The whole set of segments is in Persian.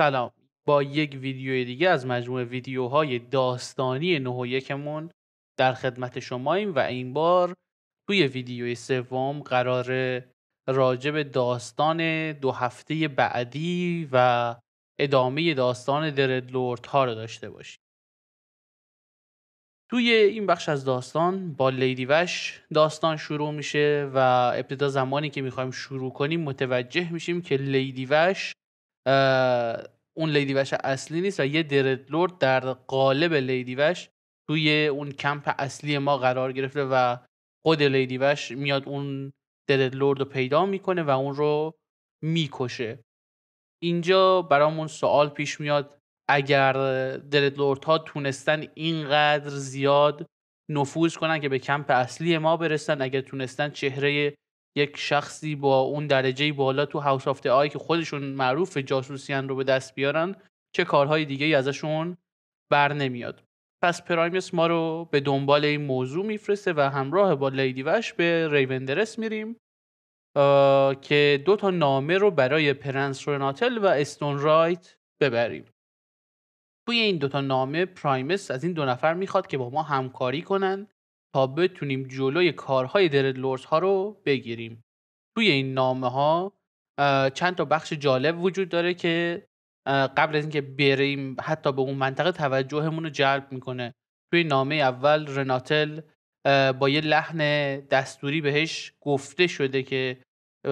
سلام با یک ویدیو دیگه از مجموعه ویدیوهای داستانی نه یکمون در خدمت شماییم و این بار توی ویدیو سوم قرار راجب داستان دو هفته بعدی و ادامه داستان دردلورت ها رو داشته باشیم توی این بخش از داستان با لیدی وش داستان شروع میشه و ابتدا زمانی که میخوایم شروع کنیم متوجه میشیم که لیدی وش اون لیدی وش اصلی نیست و یه دردلورد در قالب لیدی وش توی اون کمپ اصلی ما قرار گرفته و خود لیدی وش میاد اون دردلورد رو پیدا میکنه و اون رو میکشه اینجا برامون سوال پیش میاد اگر دردلورد ها تونستن اینقدر زیاد نفوذ کنن که به کمپ اصلی ما برسن اگر تونستن چهره یک شخصی با اون درجه بالا تو هاوس آف آی که خودشون معروف جاسوسیان رو به دست بیارن چه کارهای دیگه ای ازشون بر نمیاد پس پرایمس ما رو به دنبال این موضوع میفرسته و همراه با لیدی وش به ریوندرس میریم که دو تا نامه رو برای پرنس روناتل و استون رایت ببریم توی این دوتا نامه پرایمس از این دو نفر میخواد که با ما همکاری کنن تا بتونیم جلوی کارهای دردلورز ها رو بگیریم توی این نامه ها چند تا بخش جالب وجود داره که قبل از اینکه بریم حتی به اون منطقه توجهمون رو جلب میکنه توی نامه اول رناتل با یه لحن دستوری بهش گفته شده که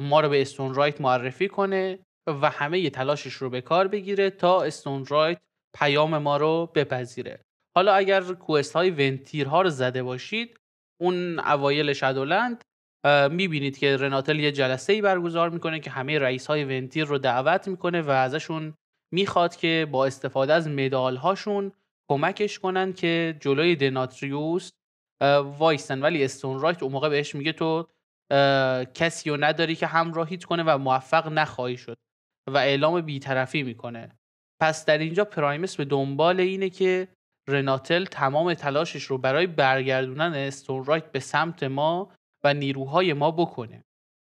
ما رو به استون رایت معرفی کنه و همه یه تلاشش رو به کار بگیره تا استون رایت پیام ما رو بپذیره حالا اگر کوست های ها رو زده باشید اون اوایل شدولند میبینید که رناتل یه جلسه ای برگزار میکنه که همه رئیس های ونتیر رو دعوت میکنه و ازشون میخواد که با استفاده از مدال هاشون کمکش کنن که جلوی دناتریوس وایستن ولی استون رایت اون موقع بهش میگه تو کسی رو نداری که همراهیت کنه و موفق نخواهی شد و اعلام بیطرفی میکنه پس در اینجا پرایمس به دنبال اینه که رناتل تمام تلاشش رو برای استون رایت به سمت ما و نیروهای ما بکنه.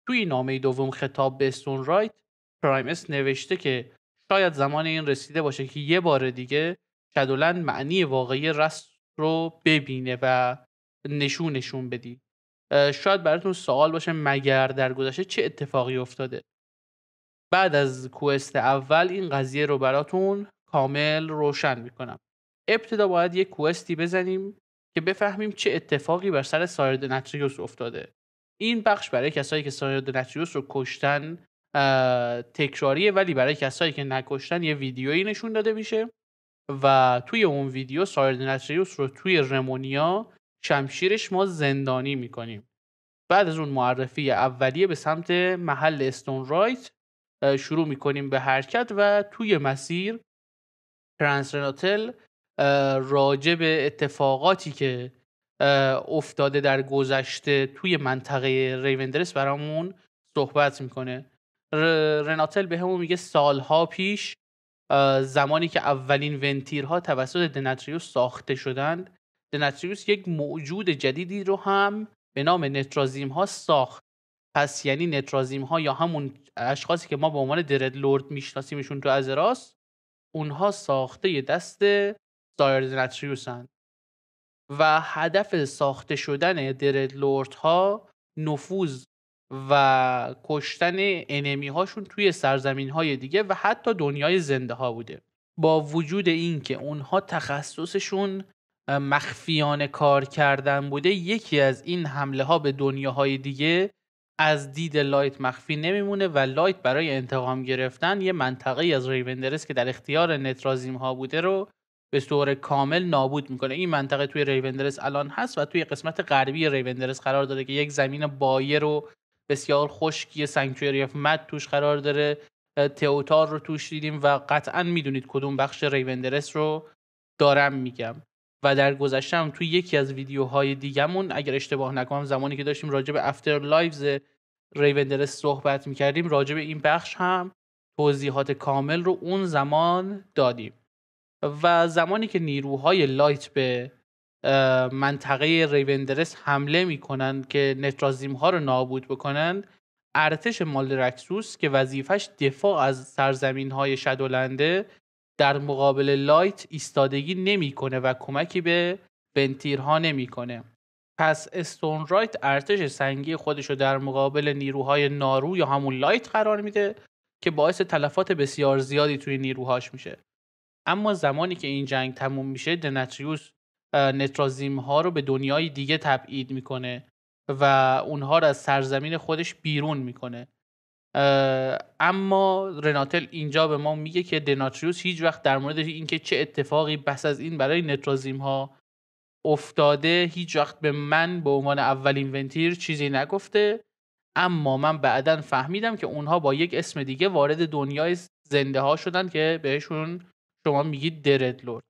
توی نامه دوم خطاب به رایت پرایمس نوشته که شاید زمان این رسیده باشه که یه بار دیگه شدولن معنی واقعی رست رو ببینه و نشونشون بدی. شاید براتون سوال باشه مگر در گذشته چه اتفاقی افتاده بعد از کوست اول این قضیه رو براتون کامل روشن میکنم ابتدا باید یک کوستی بزنیم که بفهمیم چه اتفاقی بر سر سایر نتریوس افتاده این بخش برای کسایی که سایر نتریوس رو کشتن تکراریه ولی برای کسایی که نکشتن یه ویدیویی نشون داده میشه و توی اون ویدیو سایر نتریوس رو توی رمونیا شمشیرش ما زندانی میکنیم بعد از اون معرفی اولیه به سمت محل استون رایت شروع میکنیم به حرکت و توی مسیر رناتل راجع به اتفاقاتی که افتاده در گذشته توی منطقه ریوندرس برامون صحبت میکنه رناتل به همون میگه سالها پیش زمانی که اولین ونتیرها توسط دنتریوس ساخته شدند دنتریوس یک موجود جدیدی رو هم به نام نترازیم ها ساخت پس یعنی نترازیم ها یا همون اشخاصی که ما به عنوان درد لورد میشناسیمشون تو ازراس اونها ساخته دست دایرز نتریوسن و هدف ساخته شدن دردلورد ها نفوذ و کشتن انمی هاشون توی سرزمین های دیگه و حتی دنیای زنده ها بوده با وجود اینکه اونها تخصصشون مخفیانه کار کردن بوده یکی از این حمله ها به دنیاهای دیگه از دید لایت مخفی نمیمونه و لایت برای انتقام گرفتن یه منطقه از ریوندرس که در اختیار نترازیم ها بوده رو به طور کامل نابود میکنه این منطقه توی ریوندرس الان هست و توی قسمت غربی ریوندرس قرار داره که یک زمین بایر و بسیار خشکی سنکچوری اف مد توش قرار داره تئوتار رو توش دیدیم و قطعا میدونید کدوم بخش ریوندرس رو دارم میگم و در گذشتم توی یکی از ویدیوهای دیگهمون اگر اشتباه نکنم زمانی که داشتیم راجع به افتر لایوز ریوندرس صحبت میکردیم راجع به این بخش هم توضیحات کامل رو اون زمان دادیم و زمانی که نیروهای لایت به منطقه ریوندرس حمله میکنند که نترازیم ها رو نابود بکنند ارتش مالدرکسوس که وظیفش دفاع از سرزمین های شدولنده در مقابل لایت ایستادگی نمیکنه و کمکی به بنتیرها نمیکنه پس استون رایت ارتش سنگی خودش رو در مقابل نیروهای نارو یا همون لایت قرار میده که باعث تلفات بسیار زیادی توی نیروهاش میشه اما زمانی که این جنگ تموم میشه دنتریوس نترازیم ها رو به دنیای دیگه تبعید میکنه و اونها رو از سرزمین خودش بیرون میکنه اما رناتل اینجا به ما میگه که دناتریوس هیچ وقت در مورد اینکه چه اتفاقی پس از این برای نترازیم ها افتاده هیچ وقت به من به عنوان اولین ونتیر چیزی نگفته اما من بعدا فهمیدم که اونها با یک اسم دیگه وارد دنیای زنده ها شدن که بهشون شما میگید دردلورد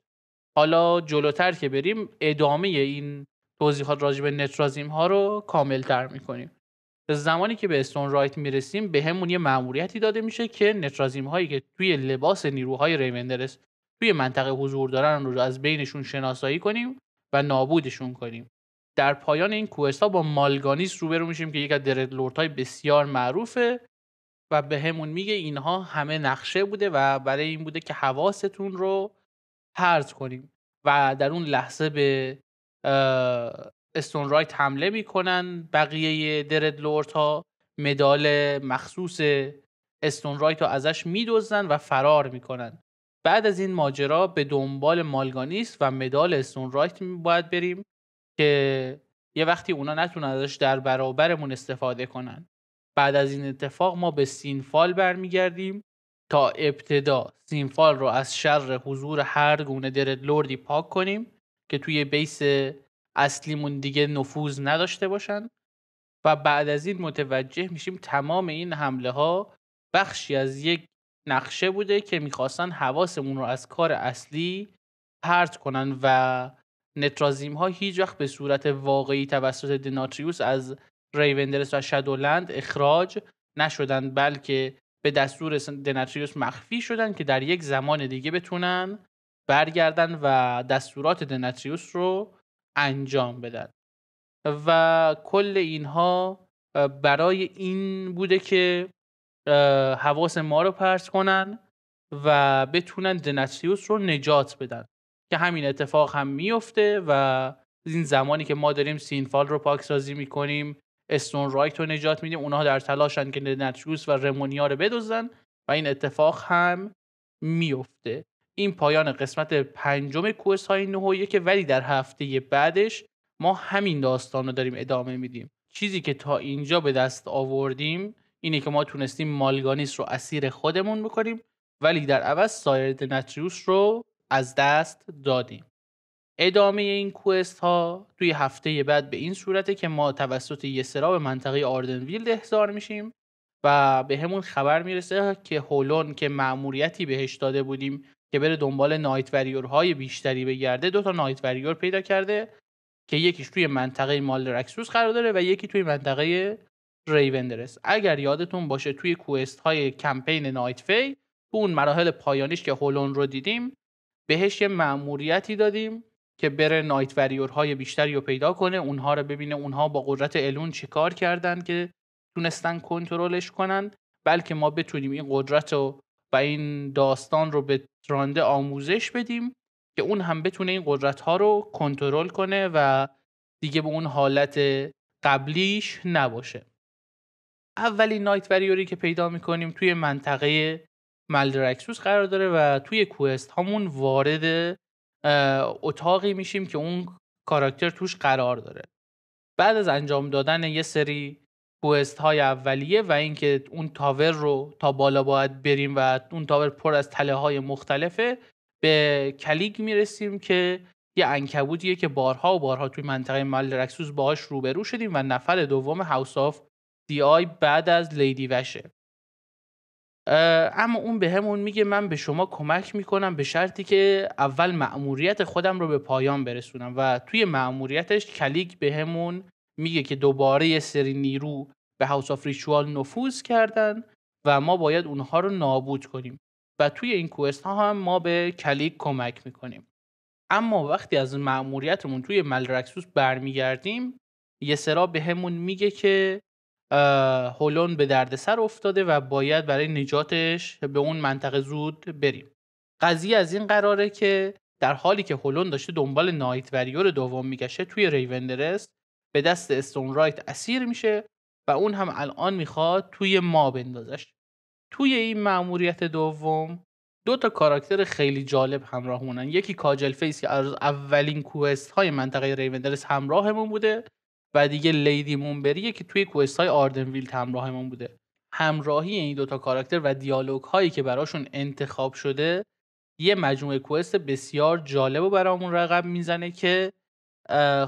حالا جلوتر که بریم ادامه این توضیحات راجع به نترازیم ها رو کامل تر میکنیم زمانی که به استون رایت میرسیم به همون یه معمولیتی داده میشه که نترازیم هایی که توی لباس نیروهای ریمندرس توی منطقه حضور دارن رو از بینشون شناسایی کنیم و نابودشون کنیم در پایان این کوهستا با مالگانیس روبرو میشیم که یک از دردلورت های بسیار معروفه و به همون میگه اینها همه نقشه بوده و برای این بوده که حواستون رو پرت کنیم و در اون لحظه به استون رایت حمله میکنن بقیه درد لورد ها مدال مخصوص استون رایت رو ازش میدوزن و فرار میکنن بعد از این ماجرا به دنبال مالگانیست و مدال استون رایت باید بریم که یه وقتی اونا نتونن ازش در برابرمون استفاده کنن بعد از این اتفاق ما به سینفال برمیگردیم تا ابتدا سینفال رو از شر حضور هر گونه درد لوردی پاک کنیم که توی بیس اصلیمون دیگه نفوذ نداشته باشن و بعد از این متوجه میشیم تمام این حمله ها بخشی از یک نقشه بوده که میخواستن حواسمون رو از کار اصلی پرت کنن و نترازیم ها هیچ وقت به صورت واقعی توسط دناتریوس از ریوندرس و شدولند اخراج نشدن بلکه به دستور دنتریوس مخفی شدن که در یک زمان دیگه بتونن برگردن و دستورات دنتریوس رو انجام بدن و کل اینها برای این بوده که حواس ما رو پرس کنن و بتونن دنتریوس رو نجات بدن که همین اتفاق هم میفته و این زمانی که ما داریم سینفال رو پاکسازی میکنیم استون رایت رو نجات میدیم اونها در تلاشن که نتروس و رمونیا رو بدوزن و این اتفاق هم میفته این پایان قسمت پنجم کوست های نهویه که ولی در هفته بعدش ما همین داستان رو داریم ادامه میدیم چیزی که تا اینجا به دست آوردیم اینه که ما تونستیم مالگانیس رو اسیر خودمون بکنیم ولی در عوض سایر نتریوس رو از دست دادیم ادامه این کوست ها توی هفته بعد به این صورته که ما توسط یه سراب منطقه ویلد احضار میشیم و به همون خبر میرسه که هولون که معموریتی بهش داده بودیم که بره دنبال نایت وریور های بیشتری بگرده دو تا نایت وریور پیدا کرده که یکیش توی منطقه مال رکسوس قرار داره و یکی توی منطقه ریوندرس اگر یادتون باشه توی کوست های کمپین نایت فی اون مراحل پایانیش که هولون رو دیدیم بهش یه مأموریتی دادیم که بره نایت وریور های بیشتری رو پیدا کنه اونها رو ببینه اونها با قدرت الون چیکار کردن که تونستن کنترلش کنن بلکه ما بتونیم این قدرت رو و این داستان رو به رانده آموزش بدیم که اون هم بتونه این قدرت ها رو کنترل کنه و دیگه به اون حالت قبلیش نباشه اولین نایت وریوری که پیدا میکنیم توی منطقه ملدرکسوس قرار داره و توی کوست همون وارد اتاقی میشیم که اون کاراکتر توش قرار داره بعد از انجام دادن یه سری کوست های اولیه و اینکه اون تاور رو تا بالا باید بریم و اون تاور پر از تله های مختلفه به کلیگ میرسیم که یه انکبودیه که بارها و بارها توی منطقه مال رکسوس باهاش روبرو شدیم و نفر دوم هاوس آف دی آی بعد از لیدی وشه اما اون به همون میگه من به شما کمک میکنم به شرطی که اول مأموریت خودم رو به پایان برسونم و توی مأموریتش کلیک به همون میگه که دوباره یه سری نیرو به هاوس آف ریچوال نفوذ کردن و ما باید اونها رو نابود کنیم و توی این کوست ها هم ما به کلیک کمک میکنیم اما وقتی از مأموریتمون توی ملرکسوس برمیگردیم یه سرا به همون میگه که هولون به دردسر افتاده و باید برای نجاتش به اون منطقه زود بریم قضیه از این قراره که در حالی که هولون داشته دنبال نایت وریور دوم میگشه توی ریوندرست به دست استون رایت اسیر میشه و اون هم الان میخواد توی ما بندازش توی این مأموریت دوم دو تا کاراکتر خیلی جالب همراه مونن یکی کاجل فیس که از اولین کوست های منطقه ریوندرس همراهمون بوده و دیگه لیدی مونبریه که توی کوست های آردنویلد همراهمون بوده همراهی این دوتا کاراکتر و دیالوگ هایی که براشون انتخاب شده یه مجموعه کوست بسیار جالب و برامون رقم میزنه که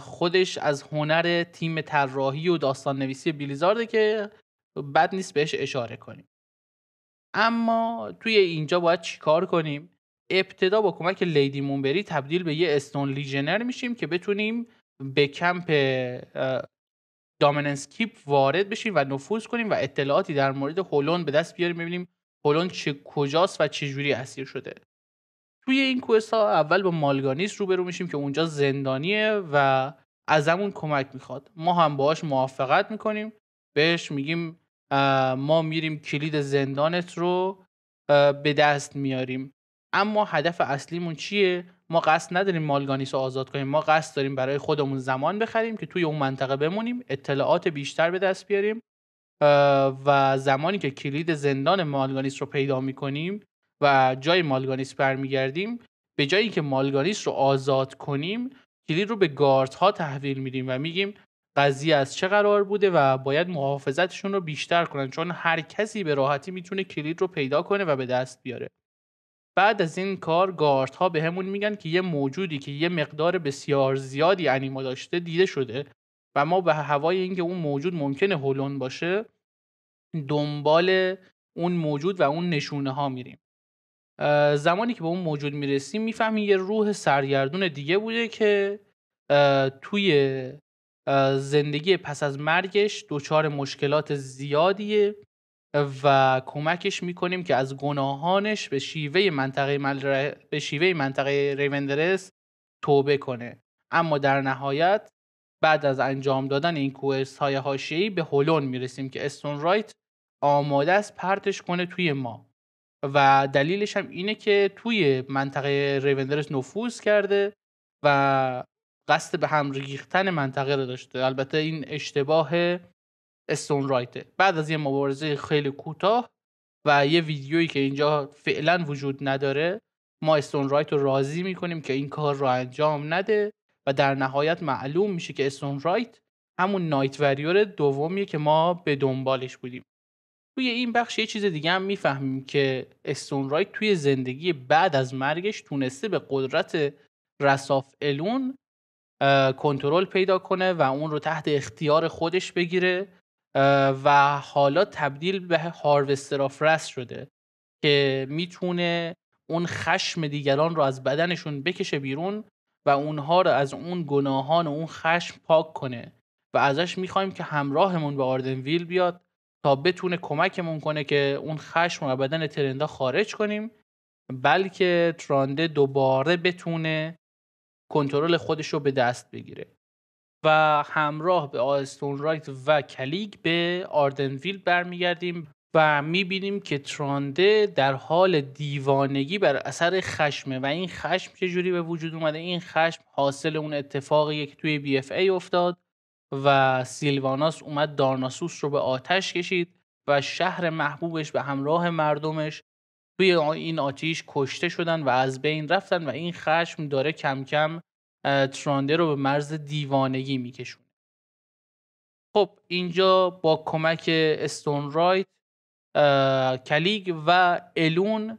خودش از هنر تیم طراحی و داستان نویسی بلیزارده که بد نیست بهش اشاره کنیم اما توی اینجا باید چیکار کنیم ابتدا با کمک لیدی مونبری تبدیل به یه استون لیژنر میشیم که بتونیم به کمپ دامننس کیپ وارد بشیم و نفوذ کنیم و اطلاعاتی در مورد هولون به دست بیاریم ببینیم هولون چه کجاست و چه جوری اسیر شده توی این کوست ها اول با مالگانیس روبرو میشیم که اونجا زندانیه و ازمون کمک میخواد ما هم باهاش موافقت میکنیم بهش میگیم ما میریم کلید زندانت رو به دست میاریم اما هدف اصلیمون چیه ما قصد نداریم مالگانیس رو آزاد کنیم ما قصد داریم برای خودمون زمان بخریم که توی اون منطقه بمونیم اطلاعات بیشتر به دست بیاریم و زمانی که کلید زندان مالگانیس رو پیدا میکنیم و جای مالگانیس برمیگردیم به جایی که مالگانیس رو آزاد کنیم کلید رو به ها تحویل میدیم و میگیم قضیه از چه قرار بوده و باید محافظتشون رو بیشتر کنن چون هر کسی به راحتی میتونه کلید رو پیدا کنه و به دست بیاره بعد از این کار گارد ها به همون میگن که یه موجودی که یه مقدار بسیار زیادی انیما داشته دیده شده و ما به هوای اینکه اون موجود ممکنه هولون باشه دنبال اون موجود و اون نشونه ها میریم زمانی که به اون موجود میرسیم میفهمیم یه روح سرگردون دیگه بوده که توی زندگی پس از مرگش دچار مشکلات زیادیه و کمکش میکنیم که از گناهانش به شیوه منطقه, به شیوه منطقه ریوندرس توبه کنه اما در نهایت بعد از انجام دادن این کوست های هاشیهی به هولون میرسیم که استون رایت آماده است پرتش کنه توی ما و دلیلش هم اینه که توی منطقه ریوندرس نفوذ کرده و قصد به هم ریختن منطقه رو داشته البته این اشتباه استون رایته بعد از یه مبارزه خیلی کوتاه و یه ویدیویی که اینجا فعلا وجود نداره ما استون رایت رو راضی میکنیم که این کار رو انجام نده و در نهایت معلوم میشه که استون رایت همون نایت وریور دومیه که ما به دنبالش بودیم توی این بخش یه چیز دیگه هم میفهمیم که استون رایت توی زندگی بعد از مرگش تونسته به قدرت رساف الون کنترل پیدا کنه و اون رو تحت اختیار خودش بگیره و حالا تبدیل به هاروستر آف شده که میتونه اون خشم دیگران رو از بدنشون بکشه بیرون و اونها رو از اون گناهان و اون خشم پاک کنه و ازش میخوایم که همراهمون به ویل بیاد تا بتونه کمکمون کنه که اون خشم رو بدن ترندا خارج کنیم بلکه ترانده دوباره بتونه کنترل خودش رو به دست بگیره و همراه به آستون رایت و کلیگ به آردنویل برمیگردیم و میبینیم که ترانده در حال دیوانگی بر اثر خشمه و این خشم چجوری به وجود اومده این خشم حاصل اون اتفاقی که توی بی اف ای افتاد و سیلواناس اومد دارناسوس رو به آتش کشید و شهر محبوبش به همراه مردمش توی این آتیش کشته شدن و از بین رفتن و این خشم داره کم کم ترانده رو به مرز دیوانگی میکشونه خب اینجا با کمک استون رایت کلیگ و الون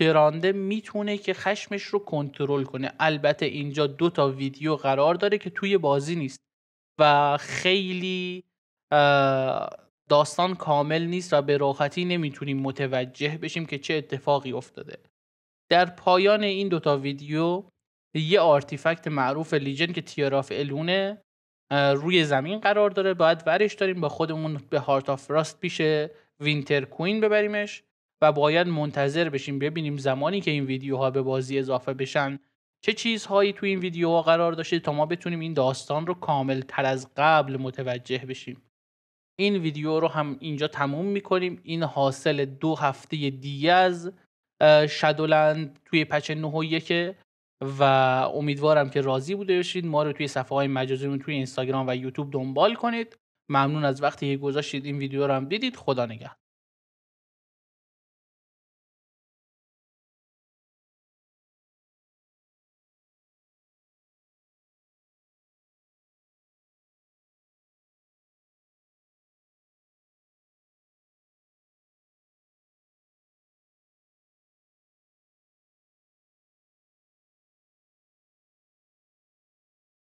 ترانده میتونه که خشمش رو کنترل کنه البته اینجا دو تا ویدیو قرار داره که توی بازی نیست و خیلی داستان کامل نیست و به راحتی نمیتونیم متوجه بشیم که چه اتفاقی افتاده در پایان این دوتا ویدیو یه آرتیفکت معروف لیجن که تیاراف الونه روی زمین قرار داره باید ورش داریم با خودمون به هارت آف راست پیش وینتر کوین ببریمش و باید منتظر بشیم ببینیم زمانی که این ویدیوها به بازی اضافه بشن چه چیزهایی تو این ویدیوها قرار داشته تا ما بتونیم این داستان رو کامل تر از قبل متوجه بشیم این ویدیو رو هم اینجا تموم میکنیم این حاصل دو هفته دیگه از شدولند توی پچ که و امیدوارم که راضی بوده باشید ما رو توی صفحه های مجازیمون توی اینستاگرام و یوتیوب دنبال کنید ممنون از وقتی که گذاشتید این ویدیو رو هم دیدید خدا نگهدار